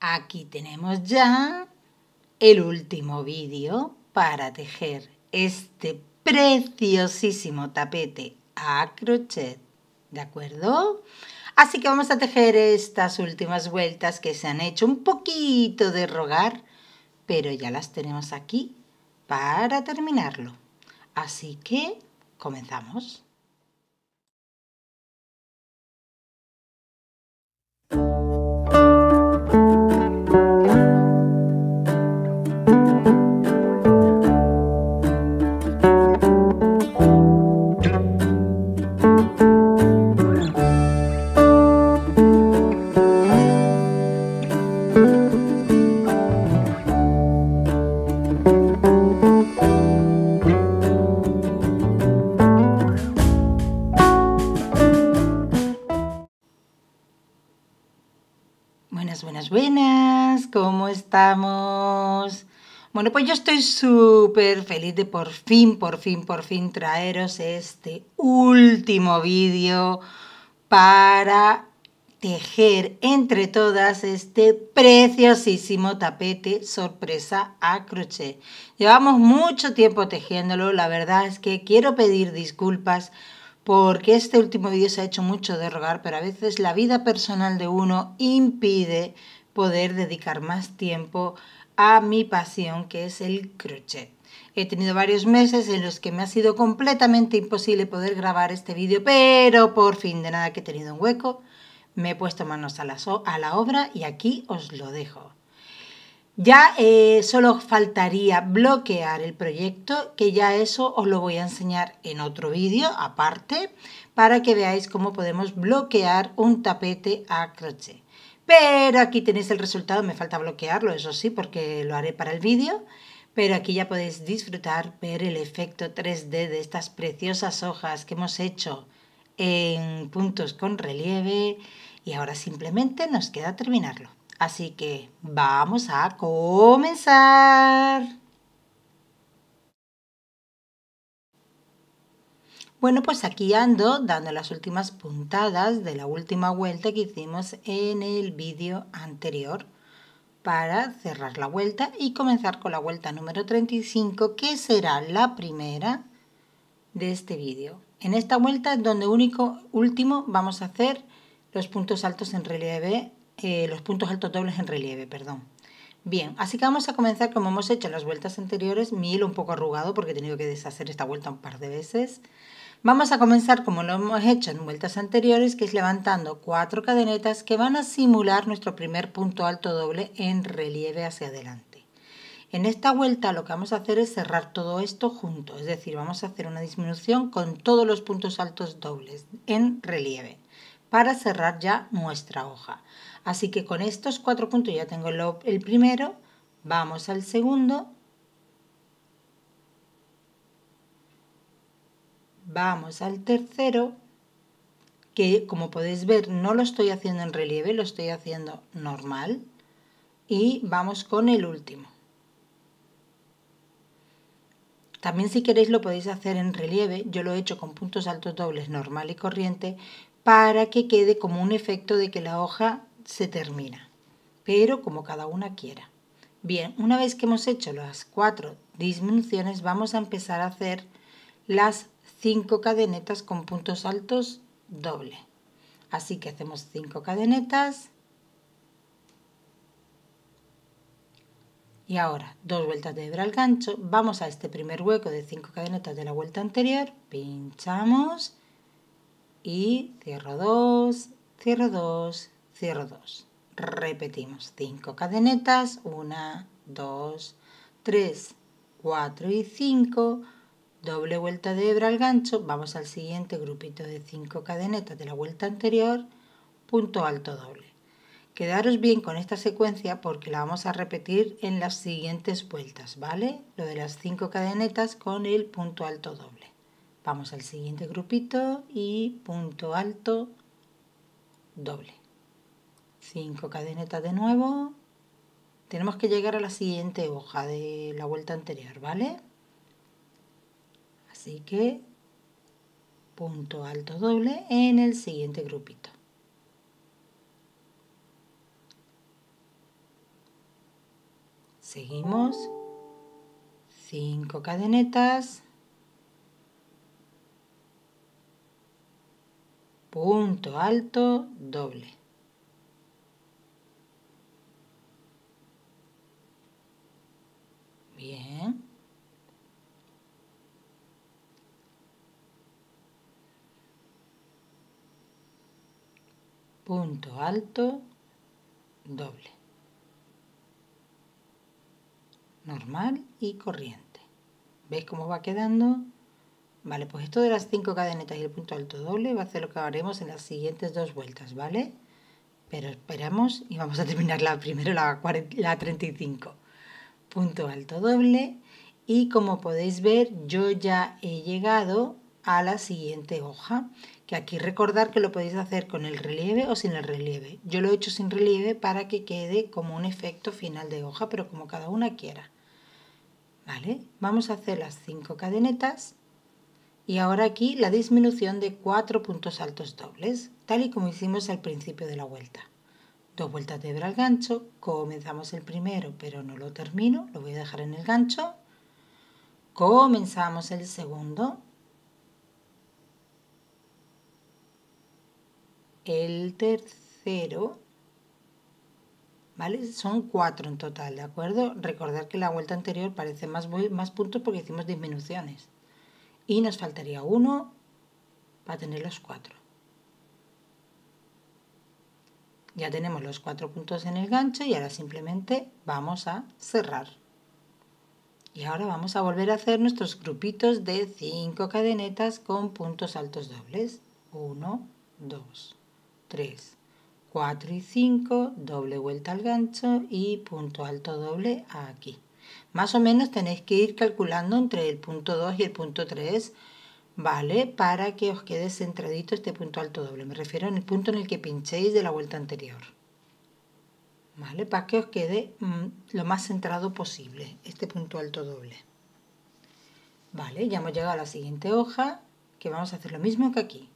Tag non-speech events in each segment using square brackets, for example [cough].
Aquí tenemos ya el último vídeo para tejer este preciosísimo tapete a crochet, ¿de acuerdo? Así que vamos a tejer estas últimas vueltas que se han hecho un poquito de rogar, pero ya las tenemos aquí para terminarlo. Así que comenzamos. Bueno, pues yo estoy súper feliz de por fin, por fin, por fin traeros este último vídeo para tejer entre todas este preciosísimo tapete sorpresa a crochet. Llevamos mucho tiempo tejiéndolo, la verdad es que quiero pedir disculpas porque este último vídeo se ha hecho mucho de rogar, pero a veces la vida personal de uno impide poder dedicar más tiempo a mi pasión, que es el crochet. He tenido varios meses en los que me ha sido completamente imposible poder grabar este vídeo, pero por fin, de nada que he tenido un hueco, me he puesto manos a la, obra y aquí os lo dejo. Ya eh, solo faltaría bloquear el proyecto, que ya eso os lo voy a enseñar en otro vídeo aparte, para que veáis cómo podemos bloquear un tapete a crochet. Pero aquí tenéis el resultado, me falta bloquearlo, eso sí, porque lo haré para el vídeo. Pero aquí ya podéis disfrutar, ver el efecto 3D de estas preciosas hojas que hemos hecho en puntos con relieve. Y ahora simplemente nos queda terminarlo. Así que vamos a comenzar. Bueno, pues aquí ando dando las últimas puntadas de la última vuelta que hicimos en el vídeo anterior para cerrar la vuelta y comenzar con la vuelta número 35 que será la primera de este vídeo. En esta vuelta es donde único último vamos a hacer los puntos altos en relieve, eh, los puntos altos dobles en relieve, perdón. Bien, así que vamos a comenzar como hemos hecho en las vueltas anteriores, mi hilo un poco arrugado porque he tenido que deshacer esta vuelta un par de veces. Vamos a comenzar como lo hemos hecho en vueltas anteriores, que es levantando cuatro cadenetas que van a simular nuestro primer punto alto doble en relieve hacia adelante. En esta vuelta lo que vamos a hacer es cerrar todo esto junto, es decir, vamos a hacer una disminución con todos los puntos altos dobles en relieve para cerrar ya nuestra hoja. Así que con estos cuatro puntos ya tengo el primero, vamos al segundo vamos al tercero, que como podéis ver no lo estoy haciendo en relieve, lo estoy haciendo normal, y vamos con el último. También si queréis lo podéis hacer en relieve, yo lo he hecho con puntos altos dobles normal y corriente para que quede como un efecto de que la hoja se termina, pero como cada una quiera. Bien, una vez que hemos hecho las cuatro disminuciones vamos a empezar a hacer las 5 cadenetas con puntos altos doble. Así que hacemos 5 cadenetas. Y ahora, dos vueltas de hebra al gancho, vamos a este primer hueco de 5 cadenetas de la vuelta anterior, pinchamos y cierro 2, cierro 2, cierro 2. Repetimos 5 cadenetas, 1, 2, 3, 4 y 5 doble vuelta de hebra al gancho, vamos al siguiente grupito de 5 cadenetas de la vuelta anterior, punto alto doble. Quedaros bien con esta secuencia porque la vamos a repetir en las siguientes vueltas, ¿vale? Lo de las 5 cadenetas con el punto alto doble. Vamos al siguiente grupito y punto alto doble. 5 cadenetas de nuevo. Tenemos que llegar a la siguiente hoja de la vuelta anterior, ¿vale? Así que punto alto doble en el siguiente grupito. Seguimos. cinco cadenetas. Punto alto doble. Bien. punto alto, doble. Normal y corriente. ¿Veis cómo va quedando? Vale, pues esto de las cinco cadenetas y el punto alto doble va a ser lo que haremos en las siguientes dos vueltas, ¿vale? Pero esperamos y vamos a terminar la primero la, la 35. Punto alto doble y como podéis ver yo ya he llegado a la siguiente hoja, que aquí recordar que lo podéis hacer con el relieve o sin el relieve. Yo lo he hecho sin relieve para que quede como un efecto final de hoja, pero como cada una quiera. ¿Vale? Vamos a hacer las 5 cadenetas y ahora aquí la disminución de 4 puntos altos dobles, tal y como hicimos al principio de la vuelta. Dos vueltas de hebra al gancho, comenzamos el primero pero no lo termino, lo voy a dejar en el gancho, comenzamos el segundo, el tercero, ¿vale? Son cuatro en total, ¿de acuerdo? Recordar que la vuelta anterior parece más, más puntos porque hicimos disminuciones. Y nos faltaría uno para tener los cuatro. Ya tenemos los cuatro puntos en el gancho y ahora simplemente vamos a cerrar. Y ahora vamos a volver a hacer nuestros grupitos de cinco cadenetas con puntos altos dobles. 1, 2. 3, 4 y 5, doble vuelta al gancho y punto alto doble aquí. Más o menos tenéis que ir calculando entre el punto 2 y el punto 3, ¿vale? Para que os quede centradito este punto alto doble. Me refiero en el punto en el que pinchéis de la vuelta anterior. ¿Vale? Para que os quede mm, lo más centrado posible este punto alto doble. Vale, ya hemos llegado a la siguiente hoja, que vamos a hacer lo mismo que aquí.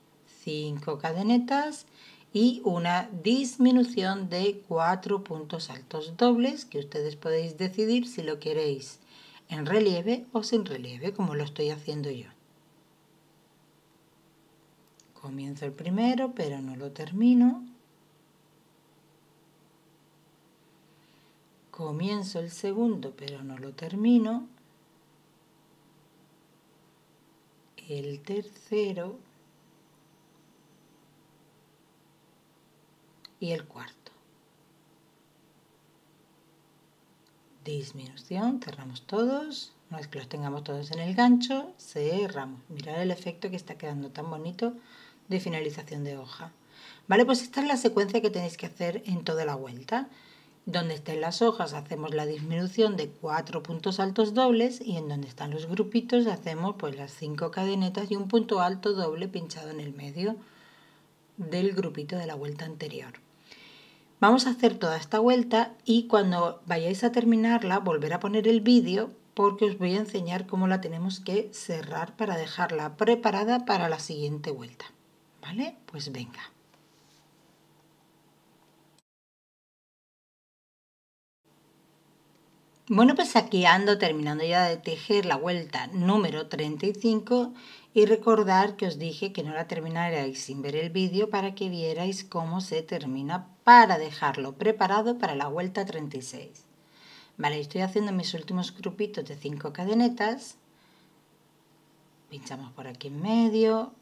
5 cadenetas y una disminución de cuatro puntos altos dobles que ustedes podéis decidir si lo queréis en relieve o sin relieve como lo estoy haciendo yo. Comienzo el primero pero no lo termino. Comienzo el segundo pero no lo termino. El tercero y el cuarto. Disminución, cerramos todos. No es que los tengamos todos en el gancho, cerramos. Mirad el efecto que está quedando tan bonito de finalización de hoja. Vale, pues esta es la secuencia que tenéis que hacer en toda la vuelta. Donde estén las hojas hacemos la disminución de cuatro puntos altos dobles y en donde están los grupitos hacemos pues las cinco cadenetas y un punto alto doble pinchado en el medio del grupito de la vuelta anterior. Vamos a hacer toda esta vuelta y cuando vayáis a terminarla volver a poner el vídeo porque os voy a enseñar cómo la tenemos que cerrar para dejarla preparada para la siguiente vuelta. ¿Vale? Pues venga. Bueno, pues aquí ando terminando ya de tejer la vuelta número 35 y recordar que os dije que no la terminaréis sin ver el vídeo para que vierais cómo se termina para dejarlo preparado para la vuelta 36. Vale, estoy haciendo mis últimos grupitos de 5 cadenetas. Pinchamos por aquí en medio.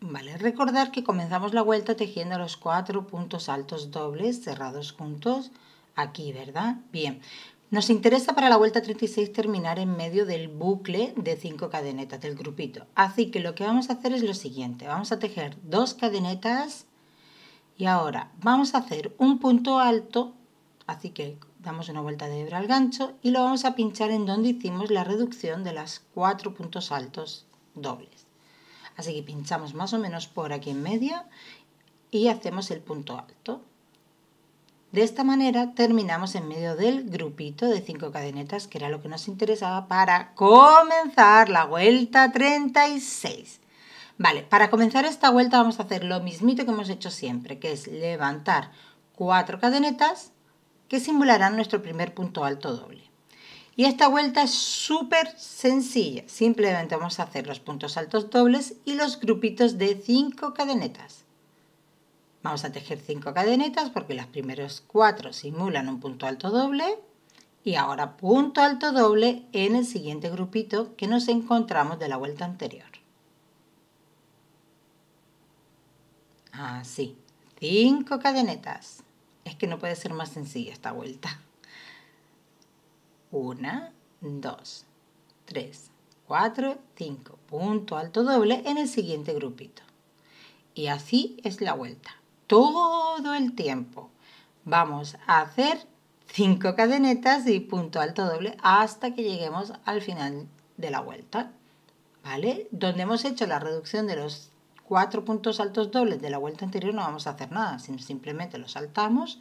Vale, recordar que comenzamos la vuelta tejiendo los cuatro puntos altos dobles cerrados juntos aquí, ¿verdad? Bien, nos interesa para la vuelta 36 terminar en medio del bucle de 5 cadenetas del grupito. Así que lo que vamos a hacer es lo siguiente. Vamos a tejer dos cadenetas y ahora vamos a hacer un punto alto. Así que damos una vuelta de hebra al gancho y lo vamos a pinchar en donde hicimos la reducción de las cuatro puntos altos dobles. Así que pinchamos más o menos por aquí en medio y hacemos el punto alto. De esta manera terminamos en medio del grupito de 5 cadenetas, que era lo que nos interesaba para comenzar la vuelta 36. Vale, para comenzar esta vuelta vamos a hacer lo mismito que hemos hecho siempre, que es levantar 4 cadenetas que simularán nuestro primer punto alto doble. Y esta vuelta es súper sencilla, simplemente vamos a hacer los puntos altos dobles y los grupitos de 5 cadenetas. Vamos a tejer cinco cadenetas porque las primeros cuatro simulan un punto alto doble y ahora punto alto doble en el siguiente grupito que nos encontramos de la vuelta anterior. Así, ah, cinco cadenetas. Es que no puede ser más sencilla esta vuelta. 1, 2, 3, 4, 5, punto alto doble en el siguiente grupito. Y así es la vuelta todo el tiempo. Vamos a hacer 5 cadenetas y punto alto doble hasta que lleguemos al final de la vuelta. ¿Vale? Donde hemos hecho la reducción de los cuatro puntos altos dobles de la vuelta anterior no vamos a hacer nada, sino simplemente lo saltamos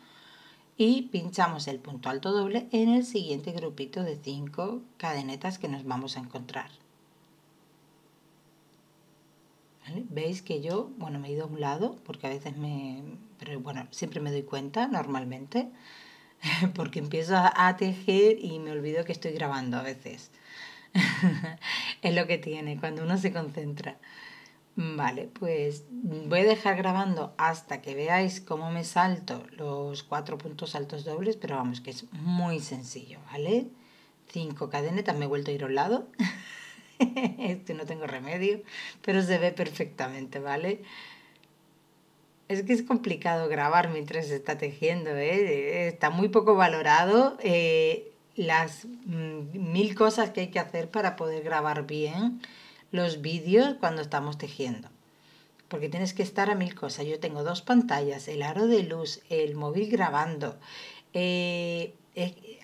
y pinchamos el punto alto doble en el siguiente grupito de cinco cadenetas que nos vamos a encontrar. Veis que yo, bueno, me he ido a un lado porque a veces me... pero bueno, siempre me doy cuenta normalmente [laughs] porque empiezo a, tejer y me olvido que estoy grabando a veces. [laughs] es lo que tiene cuando uno se concentra. Vale, pues voy a dejar grabando hasta que veáis cómo me salto los cuatro puntos altos dobles, pero vamos, que es muy sencillo, ¿vale? Cinco cadenetas, me he vuelto a ir a un lado. [laughs] [laughs] Esto no tengo remedio, pero se ve perfectamente, ¿vale? Es que es complicado grabar mientras se está tejiendo, ¿eh? Está muy poco valorado eh, las mm, mil cosas que hay que hacer para poder grabar bien los vídeos cuando estamos tejiendo porque tienes que estar a mil cosas. Yo tengo dos pantallas, el aro de luz, el móvil grabando, eh,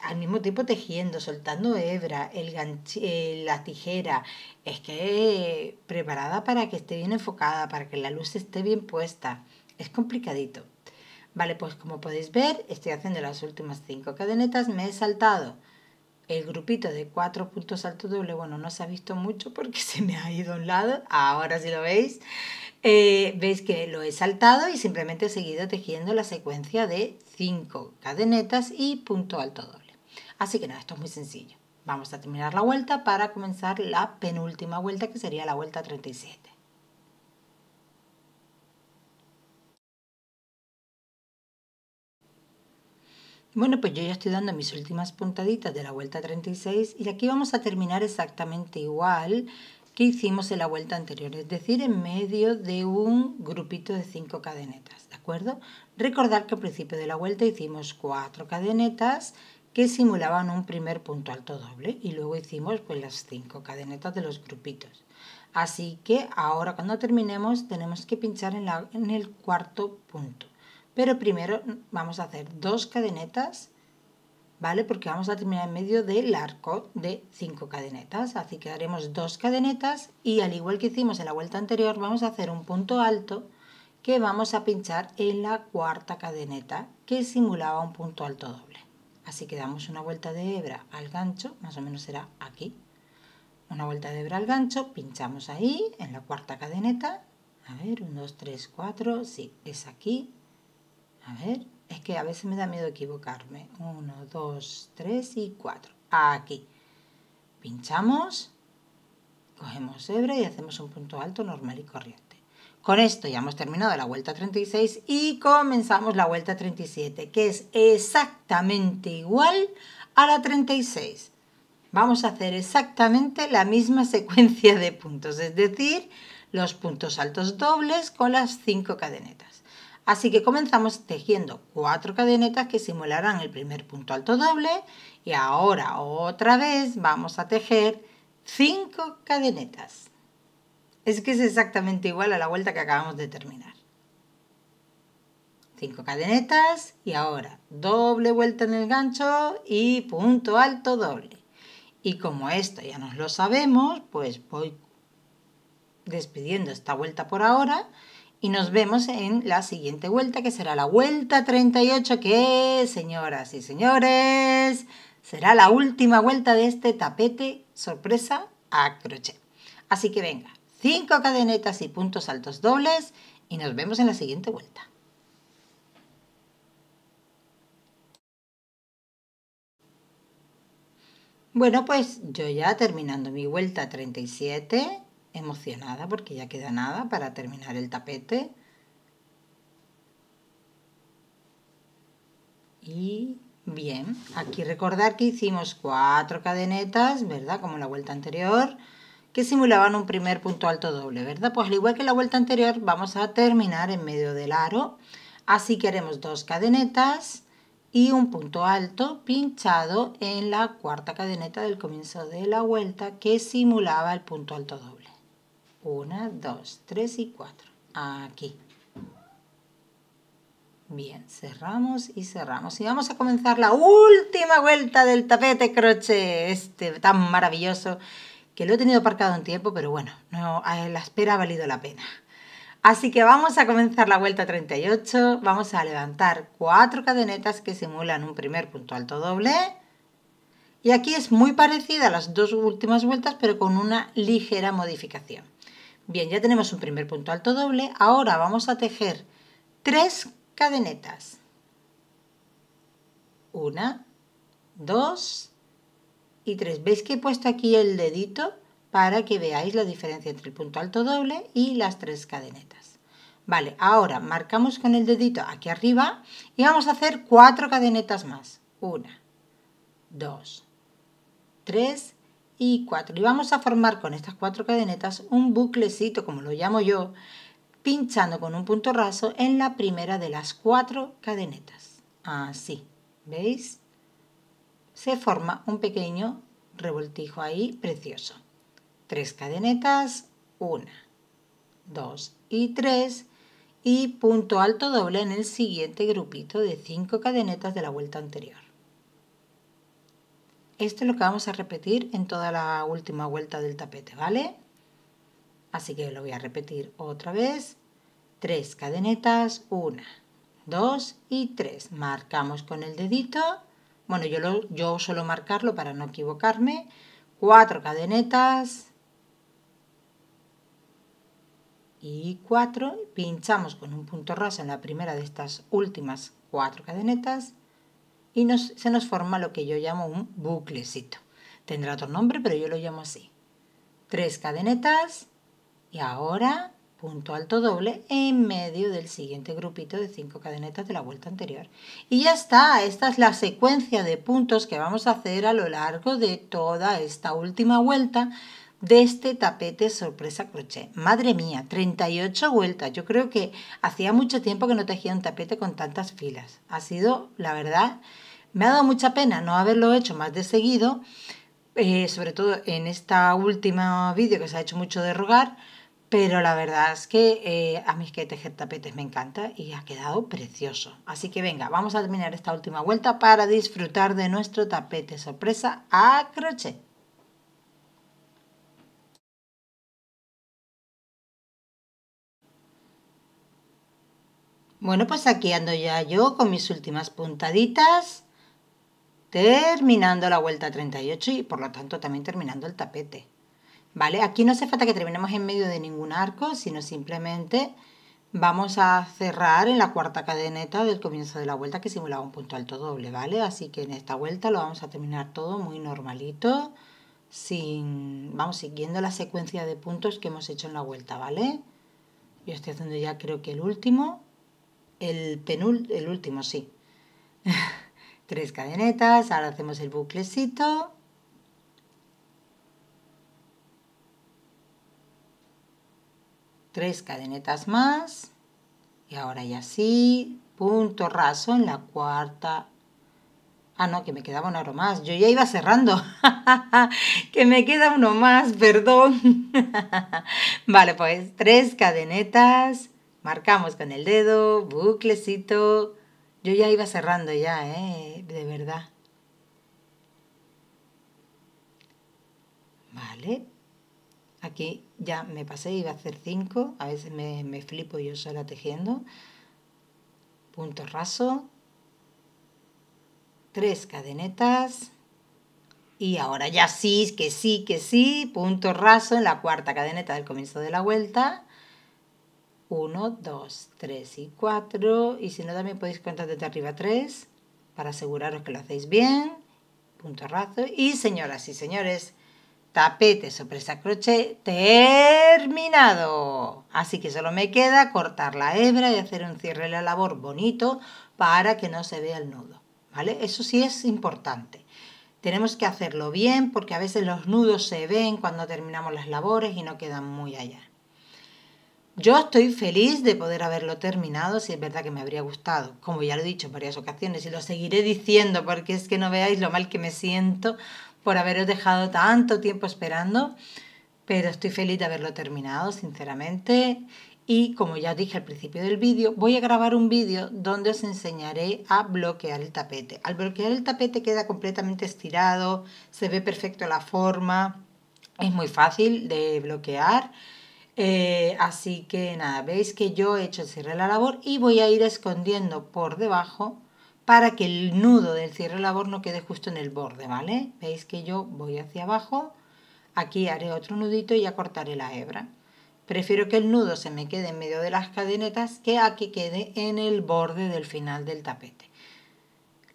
al mismo tiempo tejiendo, soltando hebra, el eh, la tijera, es que preparada para que esté bien enfocada, para que la luz esté bien puesta. Es complicadito. Vale, pues como podéis ver, estoy haciendo las últimas cinco cadenetas, me he saltado el grupito de cuatro puntos alto doble, bueno, no se ha visto mucho porque [laughs] se me ha ido a un lado, ahora si lo veis, eh, veis que lo he saltado y simplemente he seguido tejiendo la secuencia de cinco cadenetas y punto alto doble. Así que nada, esto es muy sencillo. Vamos a terminar la vuelta para comenzar la penúltima vuelta que sería la vuelta 37. Bueno, pues yo ya estoy dando mis últimas puntaditas de la vuelta 36 y aquí vamos a terminar exactamente igual que hicimos en la vuelta anterior, es decir, en medio de un grupito de 5 cadenetas, ¿de acuerdo? Recordar que al principio de la vuelta hicimos 4 cadenetas que simulaban un primer punto alto doble y luego hicimos pues las 5 cadenetas de los grupitos. Así que ahora cuando terminemos tenemos que pinchar en, en el cuarto punto. Pero primero vamos a hacer dos cadenetas, ¿vale? Porque vamos a terminar en medio del arco de cinco cadenetas. Así que haremos dos cadenetas y al igual que hicimos en la vuelta anterior, vamos a hacer un punto alto que vamos a pinchar en la cuarta cadeneta que simulaba un punto alto doble. Así que damos una vuelta de hebra al gancho, más o menos será aquí. Una vuelta de hebra al gancho, pinchamos ahí en la cuarta cadeneta. A ver, 1, 2, 3, 4, sí, es aquí. A ver, es que a veces me da miedo equivocarme. 1, 2, 3 y 4. Aquí. Pinchamos, cogemos hebra y hacemos un punto alto normal y corriente. Con esto ya hemos terminado la vuelta 36 y comenzamos la vuelta 37, que es exactamente igual a la 36. Vamos a hacer exactamente la misma [laughs] secuencia de puntos, es decir, los puntos altos dobles con las 5 cadenetas. Así que comenzamos tejiendo cuatro cadenetas que simularán el primer punto alto doble y ahora otra vez vamos a tejer cinco cadenetas. Es que es exactamente igual a la vuelta que acabamos de terminar. Cinco cadenetas y ahora doble vuelta en el gancho y punto alto doble. Y como esto ya nos lo sabemos, pues voy despidiendo esta vuelta por ahora y nos vemos en la siguiente vuelta, que será la vuelta 38, que, señoras y señores, será la última vuelta de este tapete sorpresa a crochet. Así que venga, cinco cadenetas y puntos altos dobles y nos vemos en la siguiente vuelta. Bueno, pues yo ya terminando mi vuelta 37, emocionada porque ya queda nada para terminar el tapete. Y bien, aquí recordar que hicimos cuatro cadenetas, ¿verdad? Como la vuelta anterior, que simulaban un primer punto alto doble, ¿verdad? Pues al igual que la vuelta anterior, vamos a terminar en medio del aro. Así que haremos dos cadenetas y un punto alto pinchado en la cuarta cadeneta del comienzo de la vuelta que simulaba el punto alto doble. 1, 2, 3 y 4. Aquí. Bien, cerramos y cerramos. Y vamos a comenzar la última vuelta del tapete crochet, este tan maravilloso, que lo he tenido aparcado un tiempo, pero bueno, la espera ha valido la pena. Así que vamos a comenzar la vuelta 38, vamos a levantar cuatro cadenetas que simulan un primer punto alto doble. Y aquí es muy parecida a las dos últimas vueltas, pero con una ligera modificación. Bien, ya tenemos un primer punto alto doble. Ahora vamos a tejer tres cadenetas. Una, dos y tres. ¿Veis que he puesto aquí el dedito para que veáis la diferencia entre el punto alto doble y las tres cadenetas? Vale, ahora marcamos con el dedito aquí arriba y vamos a hacer cuatro cadenetas más. Una, dos, tres y 4. Y vamos a formar con estas cuatro cadenetas un buclecito, como lo llamo yo, pinchando con un punto raso en la primera de las cuatro cadenetas. Así, ¿veis? Se forma un pequeño revoltijo ahí precioso. Tres cadenetas, una, dos y tres y punto alto doble en el siguiente grupito de cinco cadenetas de la vuelta anterior. Esto es lo que vamos a repetir en toda la última vuelta del tapete, ¿vale? Así que lo voy a repetir otra vez. Tres cadenetas, una, dos y tres. Marcamos con el dedito. Bueno, yo, lo, suelo marcarlo para no equivocarme. Cuatro cadenetas, y 4, pinchamos con un punto rosa en la primera de estas últimas cuatro cadenetas y nos, se nos forma lo que yo llamo un buclecito. Tendrá otro nombre, pero yo lo llamo así. Tres cadenetas y ahora punto alto doble en medio del siguiente grupito de cinco cadenetas de la vuelta anterior. Y ya está, esta es la secuencia de puntos que vamos a hacer a lo largo de toda esta última vuelta de este tapete sorpresa crochet. Madre mía, 38 vueltas. Yo creo que hacía mucho tiempo que no tejía un tapete con tantas filas. Ha sido, la verdad, me ha dado mucha pena no haberlo hecho más de seguido, eh, sobre todo en esta última vídeo que se ha hecho mucho de rogar, pero la verdad es que eh, a mí que tejer tapetes me encanta y ha quedado precioso. Así que venga, vamos a terminar esta última vuelta para disfrutar de nuestro tapete sorpresa a crochet. Bueno, pues aquí ando ya yo con mis últimas puntaditas, terminando la vuelta 38 y por lo tanto también terminando el tapete. ¿Vale? Aquí no hace falta que terminemos en medio de ningún arco, sino simplemente vamos a cerrar en la cuarta cadeneta del comienzo de la vuelta que simulaba un punto alto doble, ¿vale? Así que en esta vuelta lo vamos a terminar todo muy normalito, sin, vamos siguiendo la secuencia de puntos que hemos hecho en la vuelta, ¿vale? Yo estoy haciendo ya creo que el último el penúltimo el último, sí. [laughs] Tres cadenetas, ahora hacemos el buclecito. Tres cadenetas más. Y ahora ya sí, punto raso en la cuarta. Ah, no, que me quedaba un oro más. Yo ya iba cerrando. [laughs] que me queda uno más, perdón. [laughs] vale, pues tres cadenetas Marcamos con el dedo, buclecito. Yo ya iba cerrando ya, ¿eh? De verdad. Vale. Aquí ya me pasé, iba a hacer 5. A veces me, me flipo yo sola tejiendo. Punto raso. Tres cadenetas. Y ahora ya sí, que sí, que sí, punto raso en la cuarta cadeneta del comienzo de la vuelta, 1, 2, 3 y 4. Y si no, también podéis contar desde arriba 3 para aseguraros que lo hacéis bien. Punto raso. Y señoras y señores, tapete, sorpresa, crochet, terminado. Así que solo me queda cortar la hebra y hacer un cierre de la labor bonito para que no se vea el nudo. ¿Vale? Eso sí es importante. Tenemos que hacerlo bien porque a veces los nudos se ven cuando terminamos las labores y no quedan muy allá. Yo estoy feliz de poder haberlo terminado, si es verdad que me habría gustado, como ya lo he dicho en varias ocasiones, y lo seguiré diciendo porque es que no veáis lo mal que me siento por haberos dejado tanto tiempo esperando, pero estoy feliz de haberlo terminado, sinceramente. Y como ya os dije al principio del vídeo, voy a grabar un vídeo donde os enseñaré a bloquear el tapete. Al bloquear el tapete queda completamente estirado, se ve perfecto la forma, es muy fácil de bloquear eh, así que nada, veis que yo he hecho el cierre de la labor y voy a ir escondiendo por debajo para que el nudo del cierre de labor no quede justo en el borde, ¿vale? Veis que yo voy hacia abajo, aquí haré otro nudito y ya cortaré la hebra. Prefiero que el nudo se me quede en medio de las cadenetas que a que quede en el borde del final del tapete.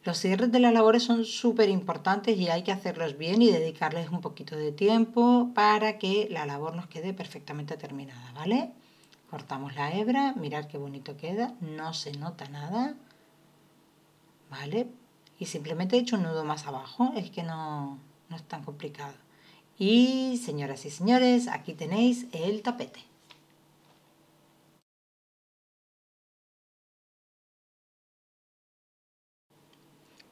Los cierres de las labores son súper importantes y hay que hacerlos bien y dedicarles un poquito de tiempo para que la labor nos quede perfectamente terminada, ¿vale? Cortamos la hebra, mirad qué bonito queda, no se nota nada, ¿vale? Y simplemente he hecho un nudo más abajo, es que no, no es tan complicado. Y señoras y señores, aquí tenéis el tapete.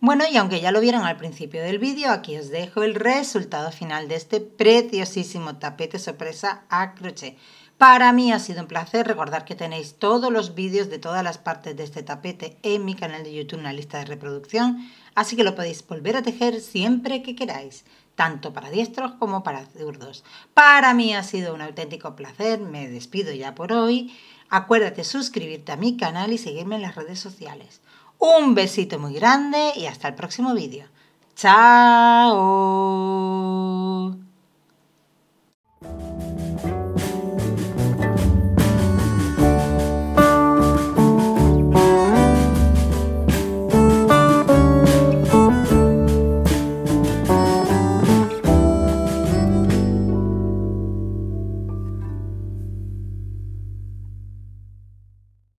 Bueno, y aunque ya lo vieron al principio del vídeo, aquí os dejo el resultado final de este preciosísimo tapete sorpresa a crochet. Para mí ha sido un placer recordar que tenéis todos los vídeos de todas las partes de este tapete en mi canal de YouTube, una lista de reproducción, así que lo podéis volver a tejer siempre que queráis tanto para diestros como para zurdos. Para mí ha sido un auténtico placer, me despido ya por hoy. Acuérdate suscribirte a mi canal y seguirme en las redes sociales. Un besito muy grande y hasta el próximo vídeo. ¡Chao!